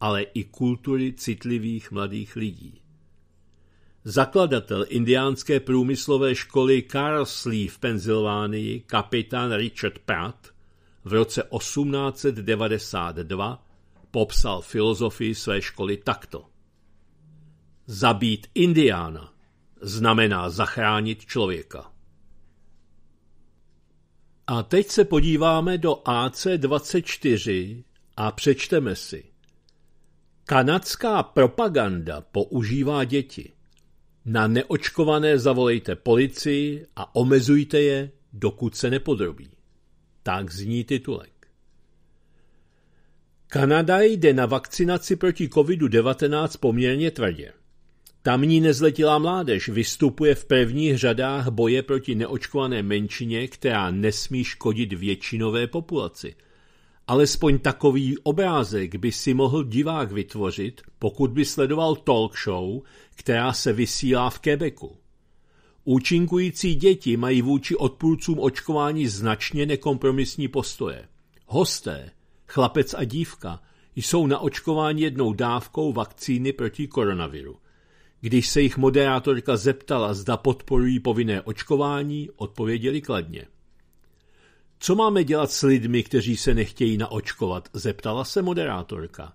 ale i kultury citlivých mladých lidí. Zakladatel indiánské průmyslové školy Carsley v Pensylvánii, kapitán Richard Pratt, v roce 1892 popsal filozofii své školy takto. Zabít indiána znamená zachránit člověka. A teď se podíváme do AC24 a přečteme si. Kanadská propaganda používá děti – na neočkované zavolejte policii a omezujte je, dokud se nepodrobí. Tak zní titulek. Kanada jde na vakcinaci proti COVID-19 poměrně tvrdě. Tamní nezletilá mládež vystupuje v prvních řadách boje proti neočkované menšině, která nesmí škodit většinové populaci – Alespoň takový obrázek by si mohl divák vytvořit, pokud by sledoval talk show, která se vysílá v Quebecu. Účinkující děti mají vůči odpůrcům očkování značně nekompromisní postoje. Hosté, chlapec a dívka, jsou na očkování jednou dávkou vakcíny proti koronaviru. Když se jich moderátorka zeptala, zda podporují povinné očkování, odpověděli kladně. Co máme dělat s lidmi, kteří se nechtějí naočkovat? Zeptala se moderátorka.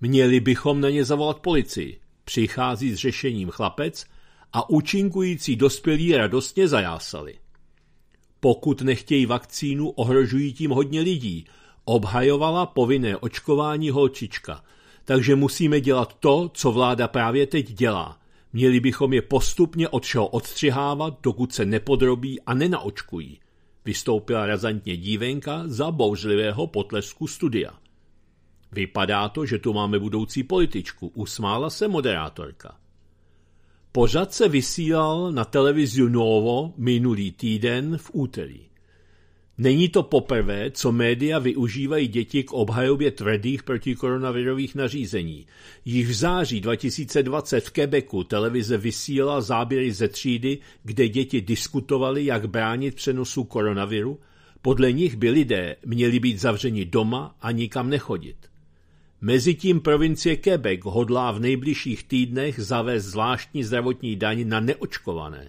Měli bychom na ně zavolat policii. Přichází s řešením chlapec a účinkující dospělí radostně zajásali. Pokud nechtějí vakcínu, ohrožují tím hodně lidí, obhajovala povinné očkování holčička. Takže musíme dělat to, co vláda právě teď dělá. Měli bychom je postupně od všeho odstřihávat, dokud se nepodrobí a nenaočkují. Vystoupila razantně dívenka za bouřlivého potlesku studia. Vypadá to, že tu máme budoucí političku, usmála se moderátorka. Pořad se vysílal na televizi Novo minulý týden v úterý. Není to poprvé, co média využívají děti k obhajobě tvrdých protikoronavirových nařízení. Již v září 2020 v Quebecu televize vysílala záběry ze třídy, kde děti diskutovaly, jak bránit přenosu koronaviru. Podle nich by lidé měli být zavřeni doma a nikam nechodit. Mezitím provincie Quebec hodlá v nejbližších týdnech zavést zvláštní zdravotní daň na neočkované.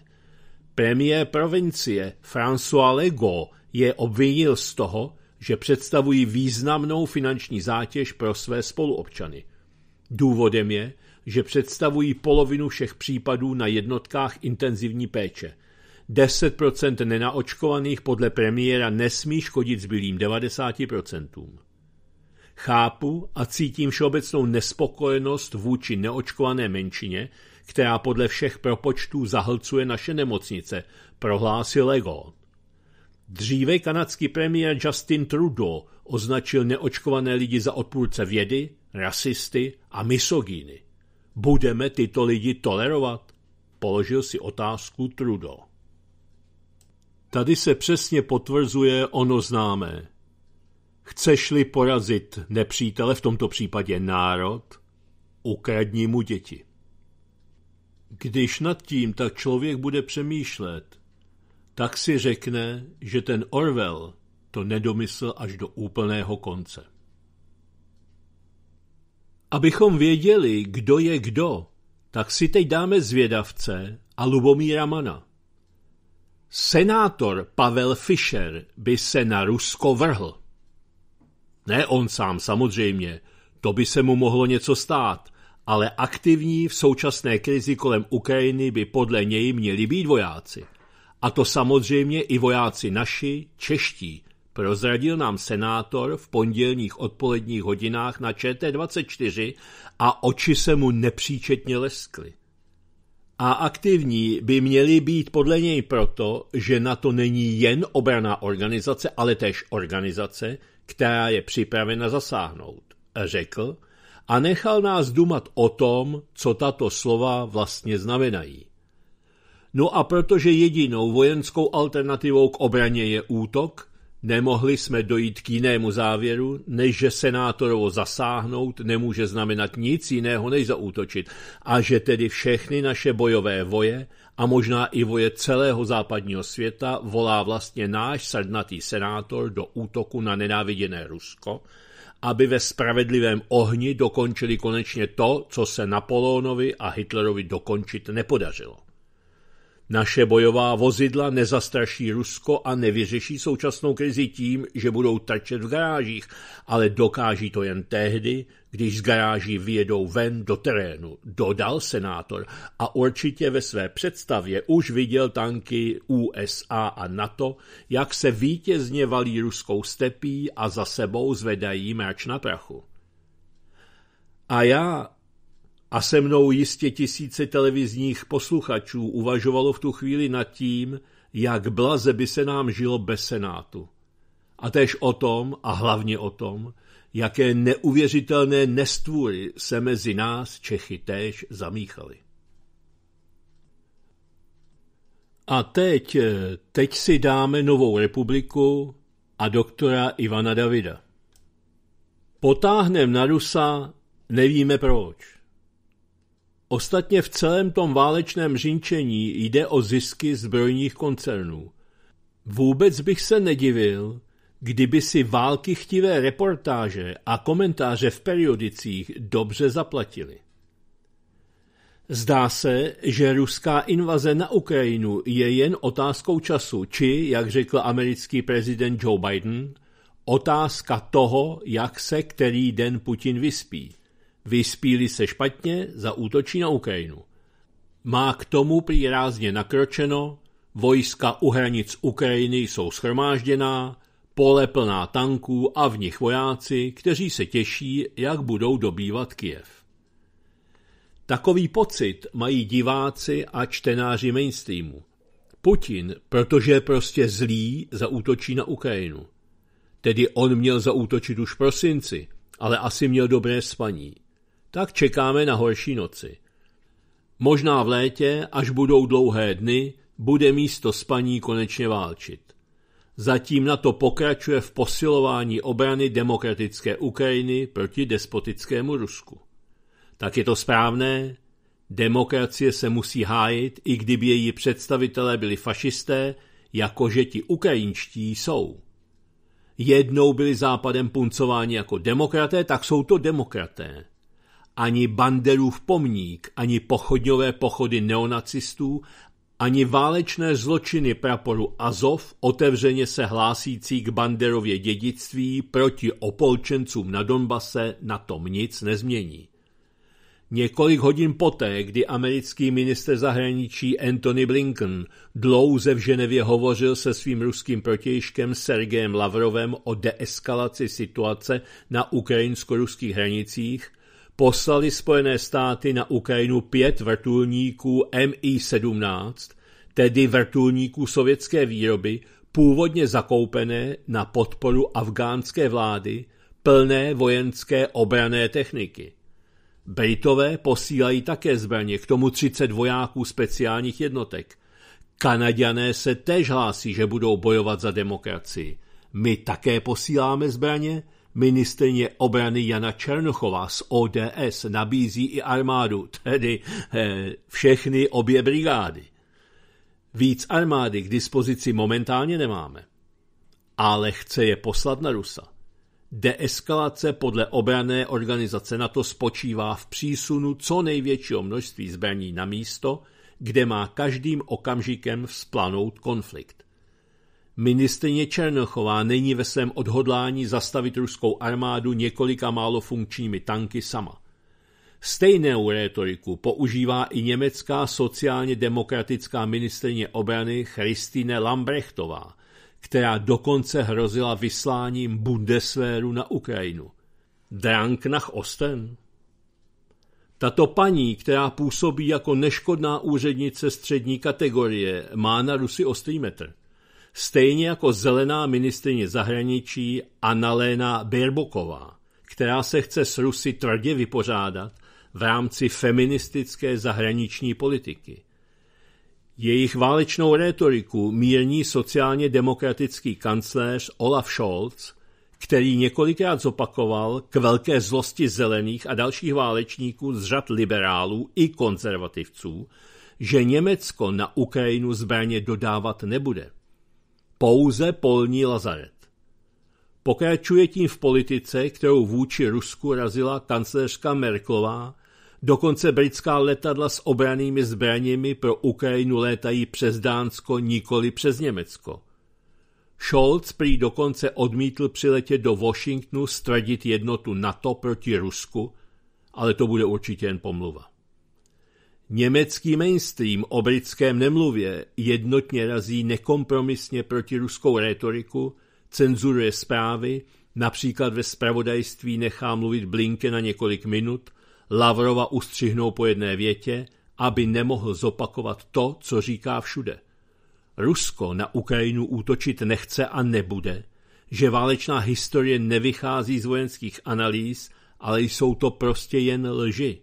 Premiér provincie François Legault je obvinil z toho, že představují významnou finanční zátěž pro své spoluobčany. Důvodem je, že představují polovinu všech případů na jednotkách intenzivní péče. 10% nenaočkovaných podle premiéra nesmí škodit zbylým 90%. Chápu a cítím všeobecnou nespokojenost vůči neočkované menšině, která podle všech propočtů zahlcuje naše nemocnice, prohlásil Lego. Dříve kanadský premiér Justin Trudeau označil neočkované lidi za odpůrce vědy, rasisty a misogíny. Budeme tyto lidi tolerovat? Položil si otázku Trudeau. Tady se přesně potvrzuje ono známé. Chceš-li porazit nepřítele, v tomto případě národ, ukradni mu děti. Když nad tím tak člověk bude přemýšlet, tak si řekne, že ten Orwell to nedomysl až do úplného konce. Abychom věděli, kdo je kdo, tak si teď dáme zvědavce a Lubomíra Mana. Senátor Pavel Fischer by se na Rusko vrhl. Ne on sám samozřejmě, to by se mu mohlo něco stát, ale aktivní v současné krizi kolem Ukrajiny by podle něj měli být vojáci – a to samozřejmě i vojáci naši, čeští, prozradil nám senátor v pondělních odpoledních hodinách na ČT24 a oči se mu nepříčetně leskly. A aktivní by měli být podle něj proto, že na to není jen obraná organizace, ale též organizace, která je připravena zasáhnout, řekl a nechal nás dumat o tom, co tato slova vlastně znamenají. No a protože jedinou vojenskou alternativou k obraně je útok, nemohli jsme dojít k jinému závěru, než že senátorovo zasáhnout nemůže znamenat nic jiného než zaútočit a že tedy všechny naše bojové voje a možná i voje celého západního světa volá vlastně náš srdnatý senátor do útoku na nenáviděné Rusko, aby ve spravedlivém ohni dokončili konečně to, co se Napoleonovi a Hitlerovi dokončit nepodařilo. Naše bojová vozidla nezastraší Rusko a nevyřeší současnou krizi tím, že budou trčet v garážích, ale dokáží to jen tehdy, když z garáží vyjedou ven do terénu, dodal senátor a určitě ve své představě už viděl tanky USA a NATO, jak se vítězně valí ruskou stepí a za sebou zvedají mrač na prachu. A já a se mnou jistě tisíce televizních posluchačů uvažovalo v tu chvíli nad tím, jak blaze by se nám žilo bez Senátu. A též o tom, a hlavně o tom, jaké neuvěřitelné nestvůry se mezi nás Čechy též zamíchaly. A teď, teď si dáme Novou republiku a doktora Ivana Davida. Potáhnem na Rusa, nevíme proč. Ostatně v celém tom válečném řinčení jde o zisky zbrojních koncernů. Vůbec bych se nedivil, kdyby si války chtivé reportáže a komentáře v periodicích dobře zaplatili. Zdá se, že ruská invaze na Ukrajinu je jen otázkou času, či, jak řekl americký prezident Joe Biden, otázka toho, jak se který den Putin vyspí vyspíli se špatně, zaútočí na Ukrajinu. Má k tomu prý rázně nakročeno, vojska u hranic Ukrajiny jsou schromážděná, pole plná tanků a v nich vojáci, kteří se těší, jak budou dobývat Kiev. Takový pocit mají diváci a čtenáři mainstreamu. Putin, protože je prostě zlý, zaútočí na Ukrajinu. Tedy on měl zaútočit už prosinci, ale asi měl dobré spaní tak čekáme na horší noci. Možná v létě, až budou dlouhé dny, bude místo spaní konečně válčit. Zatím na to pokračuje v posilování obrany demokratické Ukrajiny proti despotickému Rusku. Tak je to správné? Demokracie se musí hájit, i kdyby její představitelé byli fašisté, jakože ti ukrajinští jsou. Jednou byli západem puncováni jako demokraté, tak jsou to demokraté ani Banderův pomník, ani pochodňové pochody neonacistů, ani válečné zločiny praporu Azov, otevřeně se hlásící k Banderově dědictví proti opolčencům na Donbase, na tom nic nezmění. Několik hodin poté, kdy americký minister zahraničí Anthony Blinken dlouze v Ženevě hovořil se svým ruským protějškem Sergejem Lavrovem o deeskalaci situace na ukrajinsko-ruských hranicích, poslali Spojené státy na Ukrajinu pět vrtulníků Mi-17, tedy vrtulníků sovětské výroby, původně zakoupené na podporu afgánské vlády, plné vojenské obrané techniky. Britové posílají také zbraně, k tomu 30 vojáků speciálních jednotek. Kanaďané se též hlásí, že budou bojovat za demokracii. My také posíláme zbraně, Ministrně obrany Jana Černochová z ODS nabízí i armádu, tedy he, eh, všechny obě brigády. Víc armády k dispozici momentálně nemáme. Ale chce je poslat na Rusa. Deeskalace podle obrané organizace NATO spočívá v přísunu co největšího množství zbraní na místo, kde má každým okamžikem vzplanout konflikt. Ministrně Černochová není ve svém odhodlání zastavit ruskou armádu několika málo funkčními tanky sama. Stejnou rétoriku používá i německá sociálně demokratická ministrně obrany Christine Lambrechtová, která dokonce hrozila vysláním Bundeswehru na Ukrajinu. Drank nach Osten? Tato paní, která působí jako neškodná úřednice střední kategorie, má na Rusy ostrý metr stejně jako zelená ministrině zahraničí Analéna Birboková, která se chce s Rusy tvrdě vypořádat v rámci feministické zahraniční politiky. Jejich válečnou rétoriku mírní sociálně demokratický kancléř Olaf Scholz, který několikrát zopakoval k velké zlosti zelených a dalších válečníků z řad liberálů i konzervativců, že Německo na Ukrajinu zbraně dodávat nebude pouze polní lazaret. Pokračuje tím v politice, kterou vůči Rusku razila kancléřka Merklová, dokonce britská letadla s obranými zbraněmi pro Ukrajinu létají přes Dánsko, nikoli přes Německo. Scholz prý dokonce odmítl přiletět do Washingtonu stradit jednotu NATO proti Rusku, ale to bude určitě jen pomluva. Německý mainstream o britském nemluvě jednotně razí nekompromisně proti ruskou rétoriku, cenzuruje zprávy, například ve spravodajství nechá mluvit Blinke na několik minut, Lavrova ustřihnou po jedné větě, aby nemohl zopakovat to, co říká všude. Rusko na Ukrajinu útočit nechce a nebude, že válečná historie nevychází z vojenských analýz, ale jsou to prostě jen lži.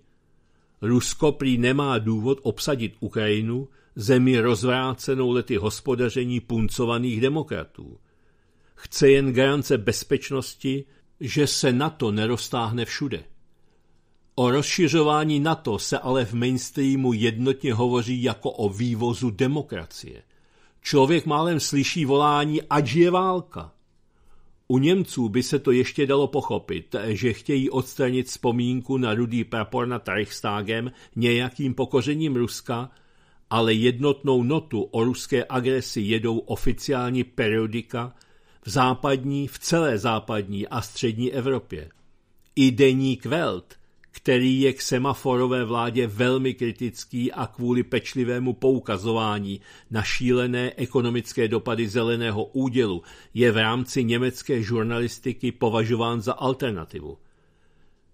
Rusko prý nemá důvod obsadit Ukrajinu, zemi rozvrácenou lety hospodaření puncovaných demokratů. Chce jen garance bezpečnosti, že se NATO neroztáhne všude. O rozšiřování NATO se ale v mainstreamu jednotně hovoří jako o vývozu demokracie. Člověk málem slyší volání, ať je válka – u Němců by se to ještě dalo pochopit, že chtějí odstranit vzpomínku na rudý prapor nad Reichstagem nějakým pokořením Ruska, ale jednotnou notu o ruské agresi jedou oficiální periodika v západní, v celé západní a střední Evropě. I deník Welt který je k semaforové vládě velmi kritický a kvůli pečlivému poukazování na šílené ekonomické dopady zeleného údělu je v rámci německé žurnalistiky považován za alternativu.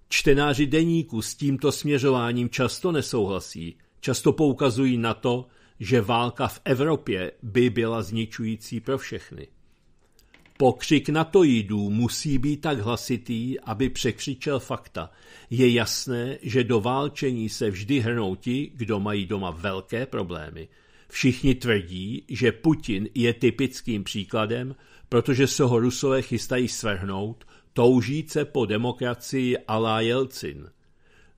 Čtenáři deníku s tímto směřováním často nesouhlasí, často poukazují na to, že válka v Evropě by byla zničující pro všechny. Pokřik na to jdu musí být tak hlasitý, aby překřičel fakta. Je jasné, že do válčení se vždy hrnou ti, kdo mají doma velké problémy. Všichni tvrdí, že Putin je typickým příkladem, protože se ho Rusové chystají svrhnout, toužíce po demokracii a Jelcin.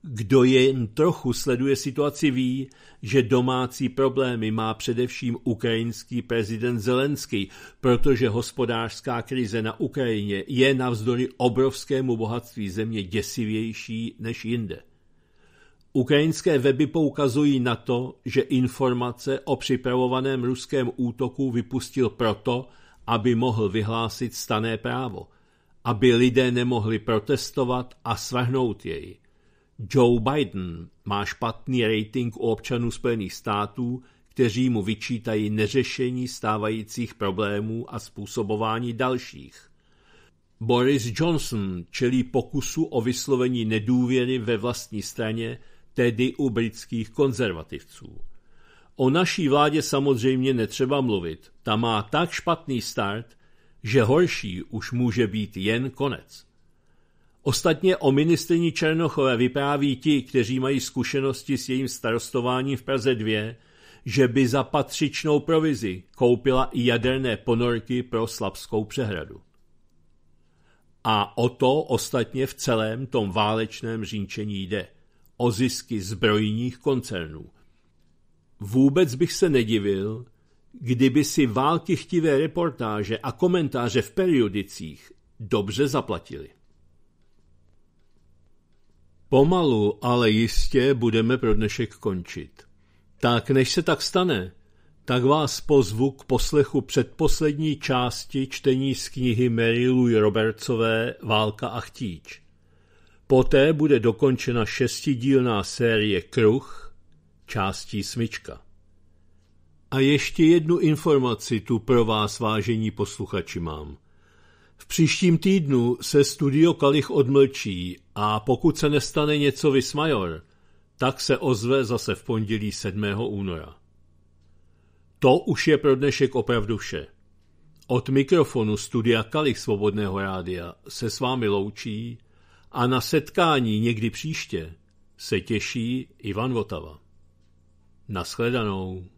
Kdo jen trochu sleduje situaci, ví, že domácí problémy má především ukrajinský prezident Zelenský, protože hospodářská krize na Ukrajině je navzdory obrovskému bohatství země děsivější než jinde. Ukrajinské weby poukazují na to, že informace o připravovaném ruském útoku vypustil proto, aby mohl vyhlásit stané právo, aby lidé nemohli protestovat a svrhnout jej – Joe Biden má špatný rating u občanů Spojených států, kteří mu vyčítají neřešení stávajících problémů a způsobování dalších. Boris Johnson čelí pokusu o vyslovení nedůvěry ve vlastní straně, tedy u britských konzervativců. O naší vládě samozřejmě netřeba mluvit, ta má tak špatný start, že horší už může být jen konec. Ostatně o ministrní Černochové vypráví ti, kteří mají zkušenosti s jejím starostováním v Praze 2, že by za patřičnou provizi koupila i jaderné ponorky pro Slabskou přehradu. A o to ostatně v celém tom válečném řínčení jde. O zisky zbrojních koncernů. Vůbec bych se nedivil, kdyby si války chtivé reportáže a komentáře v periodicích dobře zaplatili. Pomalu, ale jistě budeme pro dnešek končit. Tak než se tak stane, tak vás pozvu k poslechu předposlední části čtení z knihy Mary Louise Robertsové Válka a chtíč. Poté bude dokončena šestidílná série Kruh, částí smyčka. A ještě jednu informaci tu pro vás, vážení posluchači, mám – v příštím týdnu se studio Kalich odmlčí a pokud se nestane něco vysmajor, tak se ozve zase v pondělí 7. února. To už je pro dnešek opravdu vše. Od mikrofonu studia Kalich Svobodného rádia se s vámi loučí a na setkání někdy příště se těší Ivan Votava. Naschledanou.